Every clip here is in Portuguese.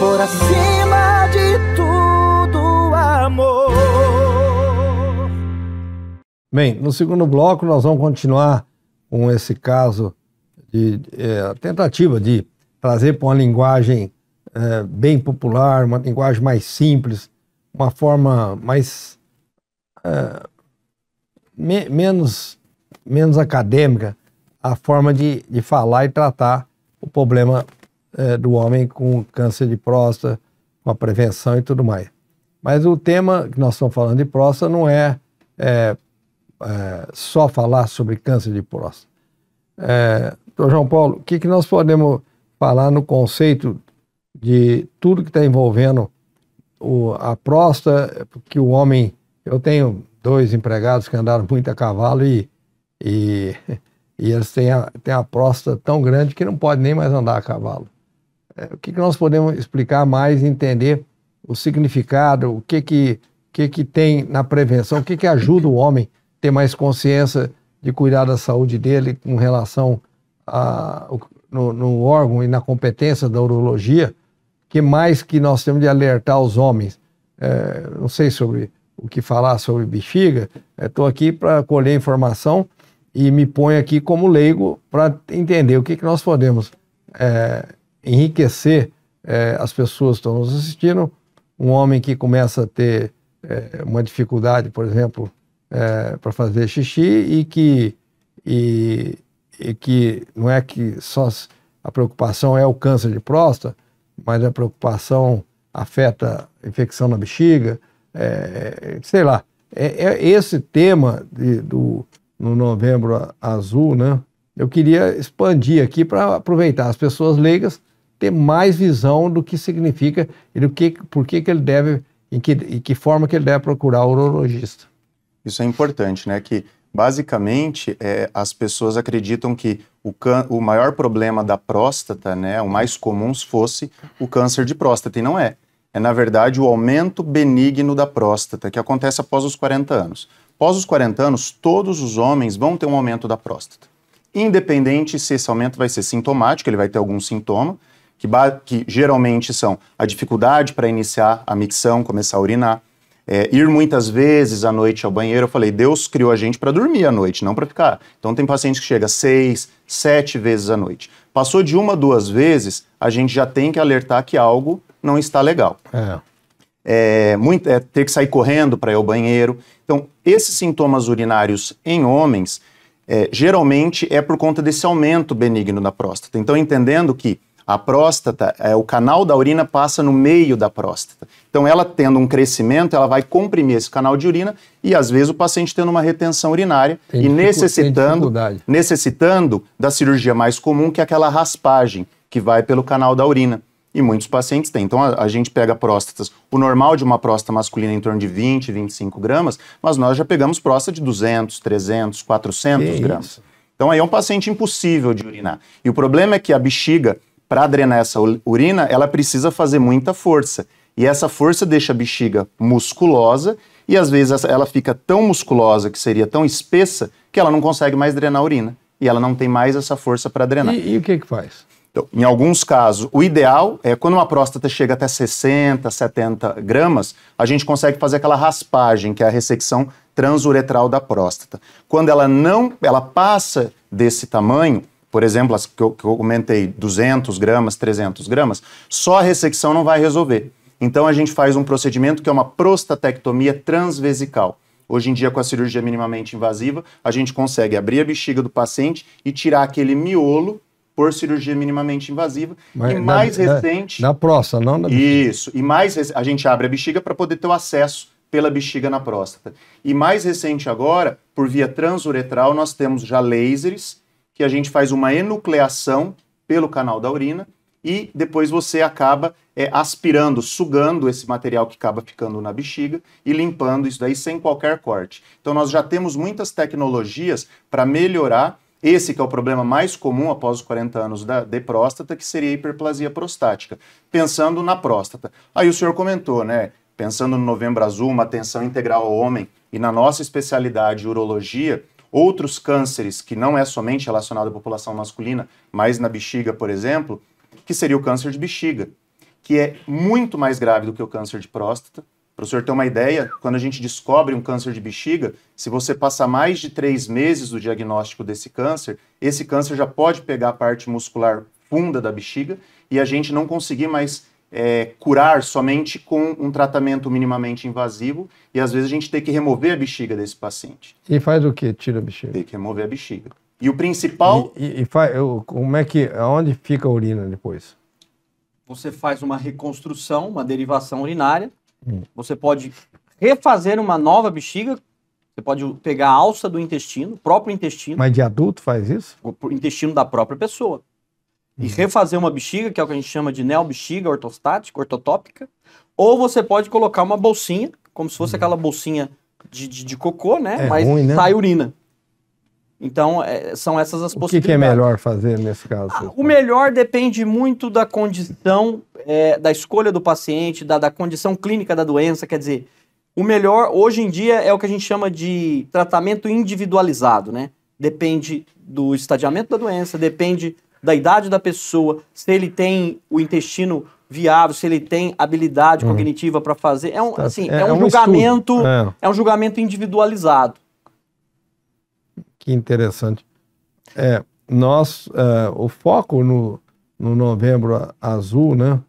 por acima de tudo, amor. Bem, no segundo bloco nós vamos continuar com esse caso de é, tentativa de trazer para uma linguagem é, bem popular, uma linguagem mais simples, uma forma mais é, me, menos menos acadêmica a forma de, de falar e tratar o problema é, do homem com câncer de próstata, com a prevenção e tudo mais. Mas o tema que nós estamos falando de próstata não é, é, é só falar sobre câncer de próstata. É, João Paulo, o que, que nós podemos falar no conceito de tudo que está envolvendo o, a próstata, que o homem. Eu tenho dois empregados que andaram muito a cavalo e, e, e eles têm a, têm a próstata tão grande que não pode nem mais andar a cavalo. É, o que, que nós podemos explicar mais, entender o significado, o que que, que, que tem na prevenção, o que, que ajuda o homem a ter mais consciência de cuidar da saúde dele com relação a, no, no órgão e na competência da urologia, que mais que nós temos de alertar os homens? É, não sei sobre o que falar sobre bexiga, estou é, aqui para colher informação e me põe aqui como leigo para entender o que, que nós podemos é, enriquecer é, as pessoas que estão nos assistindo. Um homem que começa a ter é, uma dificuldade, por exemplo, é, para fazer xixi e que, e, e, que não é que só a preocupação é o câncer de próstata, mas a preocupação afeta a infecção na bexiga, é, sei lá. É, é, esse tema de, do, no Novembro Azul, né? Eu queria expandir aqui para aproveitar as pessoas leigas ter mais visão do que significa e do que, por que, que ele deve, em que, em que forma que ele deve procurar o urologista. Isso é importante, né? Que basicamente é, as pessoas acreditam que o, o maior problema da próstata, né, o mais comum fosse o câncer de próstata, e não é. É, na verdade, o aumento benigno da próstata, que acontece após os 40 anos. Após os 40 anos, todos os homens vão ter um aumento da próstata. Independente se esse aumento vai ser sintomático, ele vai ter algum sintoma, que, que geralmente são a dificuldade para iniciar a micção, começar a urinar, é, ir muitas vezes à noite ao banheiro. Eu falei, Deus criou a gente para dormir à noite, não para ficar. Então tem paciente que chega seis, sete vezes à noite. Passou de uma, duas vezes, a gente já tem que alertar que algo não está legal. É. É, muito, é, ter que sair correndo para ir ao banheiro. Então, esses sintomas urinários em homens, é, geralmente é por conta desse aumento benigno na próstata. Então, entendendo que a próstata, é, o canal da urina passa no meio da próstata. Então, ela tendo um crescimento, ela vai comprimir esse canal de urina e, às vezes, o paciente tendo uma retenção urinária tem e necessitando, necessitando da cirurgia mais comum, que é aquela raspagem que vai pelo canal da urina. E muitos pacientes têm. Então, a, a, gente pega próstatas. O normal de uma próstata masculina é em torno de 20, 25 gramas, mas nós já pegamos próstata de 200, 300, 400 que gramas. Isso? Então, aí é um paciente impossível de urinar. E o problema é que a bexiga para drenar essa urina, ela precisa fazer muita força. E essa força deixa a bexiga musculosa e às vezes ela fica tão musculosa, que seria tão espessa, que ela não consegue mais drenar a urina. E ela não tem mais essa força para drenar. E, e, o que que faz? Então, em alguns casos, o ideal é quando uma próstata chega até 60, 70 gramas, a gente consegue fazer aquela raspagem, que é a ressecção transuretral da próstata. Quando ela não, ela passa desse tamanho, por exemplo, as que eu, que eu comentei, 200 gramas, 300 gramas, só a ressecção não vai resolver. Então a gente faz um procedimento que é uma prostatectomia transvesical. Hoje em dia, com a cirurgia minimamente invasiva, a gente consegue abrir a bexiga do paciente e tirar aquele miolo por cirurgia minimamente invasiva. Mas, e mais na, recente. Na, na próstata, não na bexiga. Isso. E mais a gente abre a bexiga para poder ter o acesso pela bexiga na próstata. E mais recente agora, por via transuretral, nós temos já lasers que a gente faz uma enucleação pelo canal da urina e depois você acaba é, aspirando, sugando esse material que acaba ficando na bexiga e limpando isso daí sem qualquer corte. Então nós já temos muitas tecnologias para melhorar esse que é o problema mais comum após os 40 anos da, de próstata, que seria a hiperplasia prostática. Pensando na próstata. Aí o senhor comentou, né? Pensando no Novembro Azul, uma atenção integral ao homem e na nossa especialidade urologia, outros cânceres, que não é somente relacionado à população masculina, mas na bexiga, por exemplo, que seria o câncer de bexiga, que é muito mais grave do que o câncer de próstata. Para o senhor ter uma ideia, quando a gente descobre um câncer de bexiga, se você passa mais de três meses do diagnóstico desse câncer, esse câncer já pode pegar a parte muscular funda da bexiga e a gente não conseguir mais é, curar somente com um tratamento minimamente invasivo e às vezes a gente tem que remover a bexiga desse paciente. E faz o que? Tira a bexiga? Tem que remover a bexiga. E o principal. E, e, e faz, como é que. Onde fica a urina depois? Você faz uma reconstrução, uma derivação urinária. Hum. Você pode refazer uma nova bexiga. Você pode pegar a alça do intestino, próprio intestino. Mas de adulto faz isso? O intestino da própria pessoa e refazer uma bexiga, que é o que a gente chama de neobexiga ortostática, ortotópica, ou você pode colocar uma bolsinha, como se fosse aquela bolsinha de, de, de cocô, né? É Mas ruim, né? sai urina. Então, é, são essas as o possibilidades. O que, que, é melhor fazer nesse caso? Ah, o melhor depende muito da condição, é, da escolha do paciente, da, da condição clínica da doença. Quer dizer, o melhor, hoje em dia, é o que a gente chama de tratamento individualizado, né? Depende do estadiamento da doença, depende da idade da pessoa, se ele tem o intestino viável, se ele tem habilidade uhum. cognitiva para fazer. É um, tá. assim, é, é, é um, um julgamento, é. é. um julgamento individualizado. Que interessante. É, nós, é, o foco no, no novembro azul, né?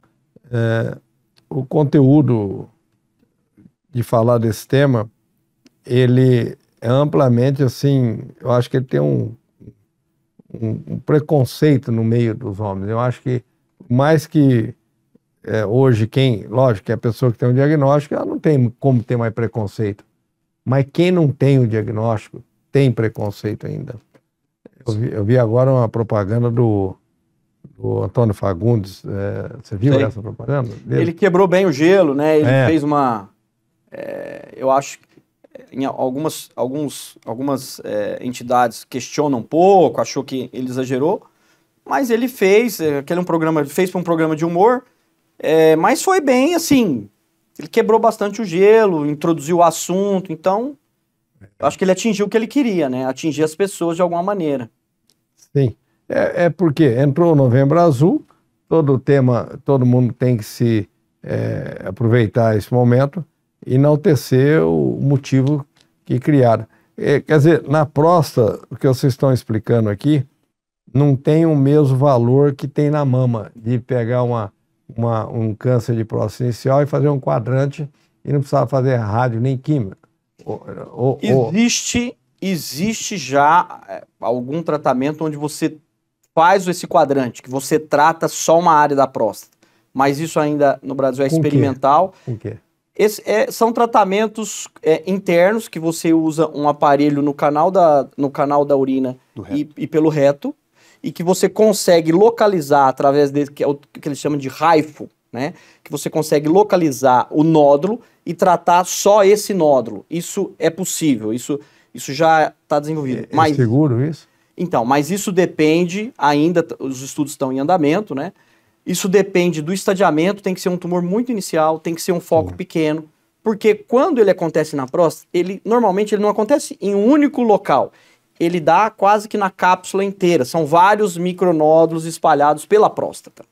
É, o conteúdo de falar desse tema, ele é amplamente assim, eu acho que ele tem um um, um preconceito no meio dos homens. Eu acho que mais que é, hoje quem, lógico, que a pessoa que tem um diagnóstico, ela não tem como ter mais preconceito. Mas quem não tem o diagnóstico tem preconceito ainda. Eu vi, eu vi agora uma propaganda do, do Antônio Fagundes. É, você viu Sim. essa propaganda? Dele? Ele quebrou bem o gelo, né? Ele é. fez uma. É, eu acho que em algumas, alguns, algumas é, entidades questionam um pouco, achou que ele exagerou, mas ele fez, é, aquele um programa, fez para um programa de humor, é, mas foi bem assim, ele quebrou bastante o gelo, introduziu o assunto, então eu é. acho que ele atingiu o que ele queria, né? Atingir as pessoas de alguma maneira. Sim, é, é porque entrou o Novembro Azul, todo tema, todo mundo tem que se é, aproveitar esse momento enaltecer o motivo que criaram. É, quer dizer, na próstata, o que vocês estão explicando aqui, não tem o mesmo valor que tem na mama, de pegar uma, uma um câncer de próstata inicial e fazer um quadrante e não precisava fazer rádio nem química. Ou, ou, existe, existe já é, algum tratamento onde você faz esse quadrante, que você trata só uma área da próstata. Mas isso ainda no Brasil é experimental. quê? Com quê? Esse é, são tratamentos é, internos que você usa um aparelho no canal da, no canal da urina e, e, pelo reto, e que você consegue localizar através desse que é o que eles chamam de raifo, né? Que você consegue localizar o nódulo e tratar só esse nódulo. Isso é possível, isso, isso já está desenvolvido. É, é, mas, seguro isso? Então, mas isso depende ainda, os estudos estão em andamento, né? Isso depende do estadiamento, tem que ser um tumor muito inicial, tem que ser um foco pequeno, porque quando ele acontece na próstata, ele normalmente ele não acontece em um único local. Ele dá quase que na cápsula inteira. São vários micronódulos espalhados pela próstata.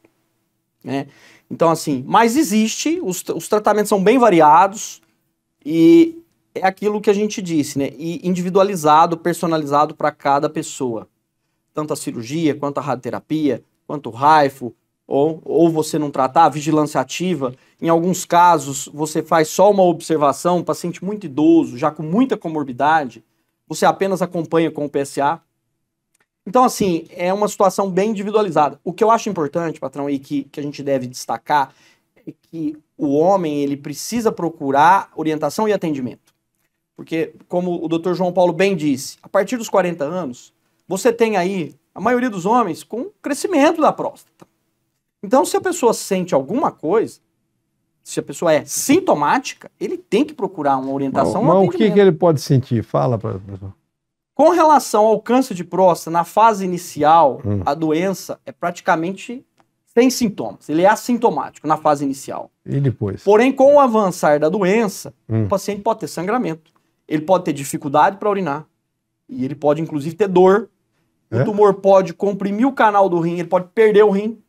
Né? Então, assim, mas existe, os, os tratamentos são bem variados e é aquilo que a gente disse, né? E individualizado, personalizado para cada pessoa. Tanto a cirurgia, quanto a radioterapia, quanto o raifo, ou, ou você não tratar, vigilância ativa. Em alguns casos, você faz só uma observação, um paciente muito idoso, já com muita comorbidade, você apenas acompanha com o PSA. Então, assim, é uma situação bem individualizada. O que eu acho importante, patrão, e que, que a gente deve destacar, é que o homem ele precisa procurar orientação e atendimento. Porque, como o Dr. João Paulo bem disse, a partir dos 40 anos, você tem aí a maioria dos homens com crescimento da próstata. Então, se a pessoa sente alguma coisa, se a pessoa é sintomática, ele tem que procurar uma orientação. Mas, mas o que, que ele pode sentir? Fala para a pessoa. Com relação ao câncer de próstata, na fase inicial, hum. a doença é praticamente sem sintomas. Ele é assintomático na fase inicial. E depois? Porém, com o avançar da doença, hum. o paciente pode ter sangramento, ele pode ter dificuldade para urinar, e ele pode, inclusive, ter dor. É? O tumor pode comprimir o canal do rim, ele pode perder o rim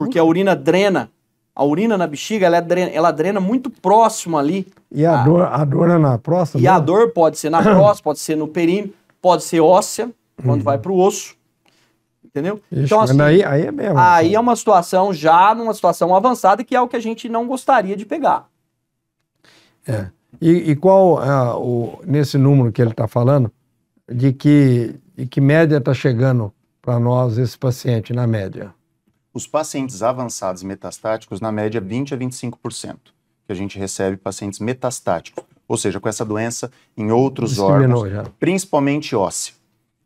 porque a urina drena. A urina na bexiga, ela é drena, ela drena muito próximo ali. E a, a ah. dor, a dor é na próstata? E a dor pode ser na próstata, pode ser no períneo, pode ser óssea, quando uhum. vai para o osso. Entendeu? Ixi, então, assim, aí, aí é mesmo. Aí assim. é uma situação já, numa situação avançada, que é o que a gente não gostaria de pegar. É. E, e qual, é, o, nesse número que ele está falando, de que, de que média está chegando para nós esse paciente, na média? os pacientes avançados e metastáticos, na média, 20 a 25%, que a gente recebe pacientes metastáticos, ou seja, com essa doença em outros órgãos, principalmente óssea.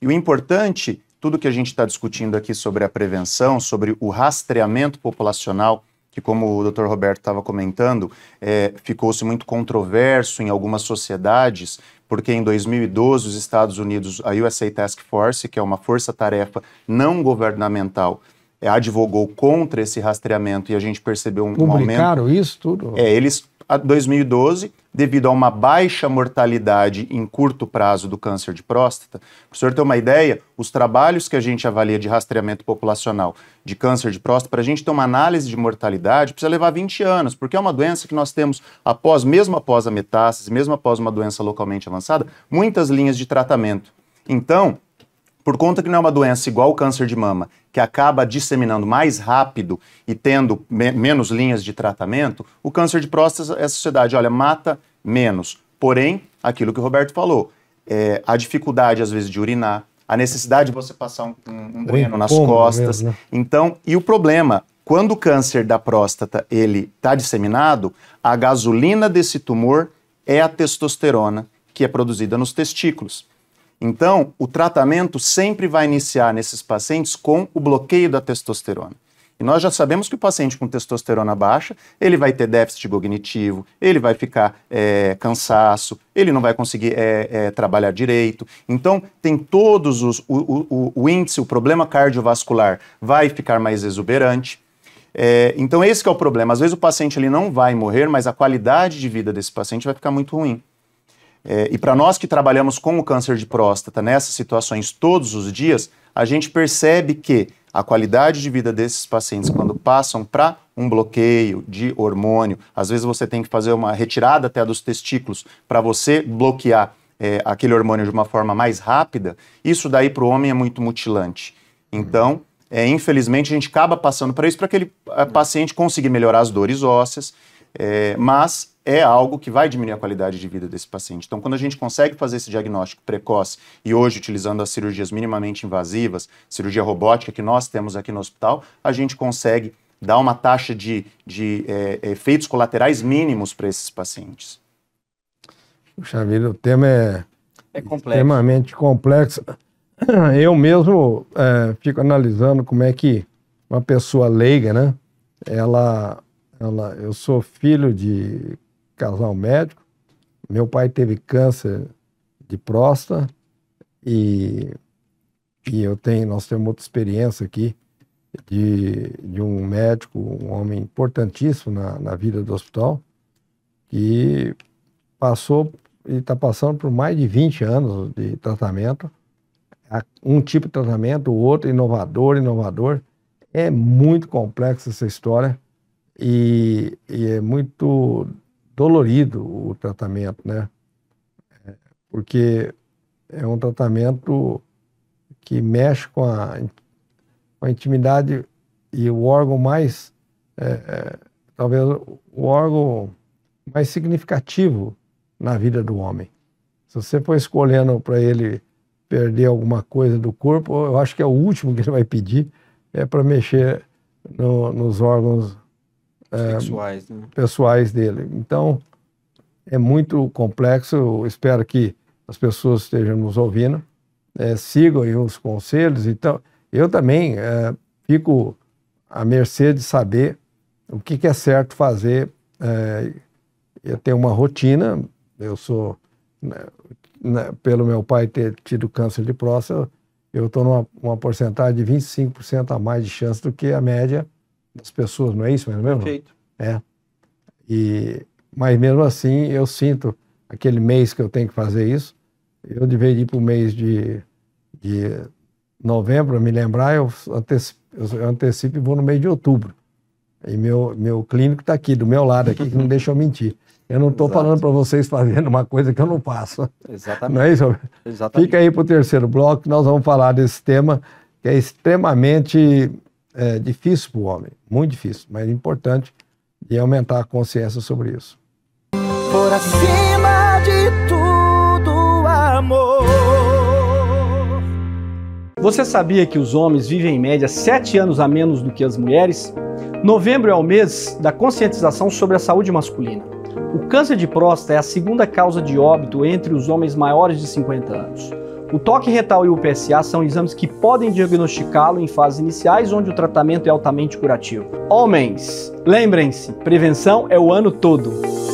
E o importante, tudo que a gente está discutindo aqui sobre a prevenção, sobre o rastreamento populacional, que como o Dr. Roberto estava comentando, é, ficou-se muito controverso em algumas sociedades, porque em 2012 os Estados Unidos, a USA Task Force, que é uma força-tarefa não governamental é, advogou contra esse rastreamento e a gente percebeu um, um aumento. Publicaram isso tudo? É, eles, em 2012, devido a uma baixa mortalidade em curto prazo do câncer de próstata, para o senhor ter uma ideia, os trabalhos que a gente avalia de rastreamento populacional de câncer de próstata, para a gente ter uma análise de mortalidade, precisa levar 20 anos, porque é uma doença que nós temos, após, mesmo após a metástase, mesmo após uma doença localmente avançada, muitas linhas de tratamento. Então, por conta que não é uma doença igual o câncer de mama, que acaba disseminando mais rápido e tendo me menos linhas de tratamento, o câncer de próstata, a sociedade, olha, mata menos. Porém, aquilo que o Roberto falou, é, a dificuldade, às vezes, de urinar, a necessidade de você passar um, um, um dreno nas costas. Mesmo, né? Então, e o problema, quando o câncer da próstata ele está disseminado, a gasolina desse tumor é a testosterona que é produzida nos testículos. Então, o tratamento sempre vai iniciar nesses pacientes com o bloqueio da testosterona. E nós já sabemos que o paciente com testosterona baixa, ele vai ter déficit cognitivo, ele vai ficar é, cansaço, ele não vai conseguir é, é, trabalhar direito. Então, tem todos os. O, o, o, índice, o problema cardiovascular vai ficar mais exuberante. então, esse é o problema. Às vezes o paciente ele não vai morrer, mas a qualidade de vida desse paciente vai ficar muito ruim. É, e para nós que trabalhamos com o câncer de próstata nessas situações todos os dias, a gente percebe que a qualidade de vida desses pacientes, quando passam para um bloqueio de hormônio, às vezes você tem que fazer uma retirada até dos testículos para você bloquear é, aquele hormônio de uma forma mais rápida, isso daí para o homem é muito mutilante. Então, é, infelizmente, a gente acaba passando para isso para aquele é, paciente conseguir melhorar as dores ósseas, é, mas é algo que vai diminuir a qualidade de vida desse paciente. Então, quando a gente consegue fazer esse diagnóstico precoce e hoje utilizando as cirurgias minimamente invasivas, cirurgia robótica que nós temos aqui no hospital, a gente consegue dar uma taxa de, de é, efeitos colaterais mínimos para esses pacientes. Puxa vida, o tema é, é complexo. extremamente complexo. Eu mesmo é, fico analisando como é que uma pessoa leiga, né? Ela, ela, eu sou filho de casal médico. Meu pai teve câncer de próstata e, e eu tenho, nós temos outra experiência aqui de, de um médico, um homem importantíssimo na, na vida do hospital, que passou e está passando por mais de 20 anos de tratamento, um tipo de tratamento, o outro inovador, inovador. É muito complexa essa história e, e é muito dolorido o tratamento, né? É, porque é um tratamento que mexe com a, com a intimidade e o órgão mais, é, é talvez o órgão mais significativo na vida do homem. Se você for escolhendo para ele perder alguma coisa do corpo, eu acho que é o último que ele vai pedir é para mexer no, nos órgãos pessoais, né? pessoais dele. Então, é muito complexo. Eu espero que as pessoas estejam nos ouvindo, é, sigam os conselhos. Então, eu também é, fico à mercê de saber o que, que é certo fazer. É, eu tenho uma rotina, eu sou, né, né, pelo meu pai ter tido câncer de próstata, eu estou numa porcentagem de 25% a mais de chance do que a média das pessoas, não é isso mesmo? Perfeito. É. E, mas mesmo assim, eu sinto aquele mês que eu tenho que fazer isso. Eu dividi para o mês de, de novembro, me lembrar, eu antecipo, eu antecipo e vou no mês de outubro. E meu, meu clínico está aqui, do meu lado aqui, que não deixa eu mentir. Eu não estou falando para vocês fazendo uma coisa que eu não faço. Exatamente. Não é isso? Exatamente. Fica aí para o terceiro bloco, nós vamos falar desse tema que é extremamente é, difícil para o homem, muito difícil, mas é importante e aumentar a consciência sobre isso. Por acima de tudo, amor. Você sabia que os homens vivem em média sete anos a menos do que as mulheres? Novembro é o mês da conscientização sobre a saúde masculina. O câncer de próstata é a segunda causa de óbito entre os homens maiores de 50 anos. O toque retal e o PSA são exames que podem diagnosticá-lo em fases iniciais, onde o tratamento é altamente curativo. Homens, lembrem-se, prevenção é o ano todo.